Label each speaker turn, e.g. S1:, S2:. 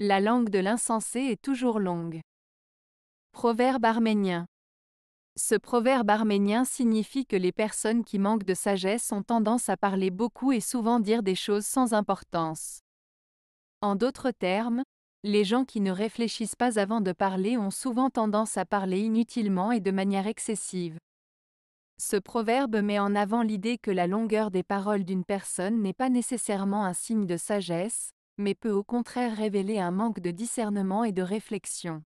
S1: La langue de l'insensé est toujours longue. Proverbe arménien. Ce proverbe arménien signifie que les personnes qui manquent de sagesse ont tendance à parler beaucoup et souvent dire des choses sans importance. En d'autres termes, les gens qui ne réfléchissent pas avant de parler ont souvent tendance à parler inutilement et de manière excessive. Ce proverbe met en avant l'idée que la longueur des paroles d'une personne n'est pas nécessairement un signe de sagesse, mais peut au contraire révéler un manque de discernement et de réflexion.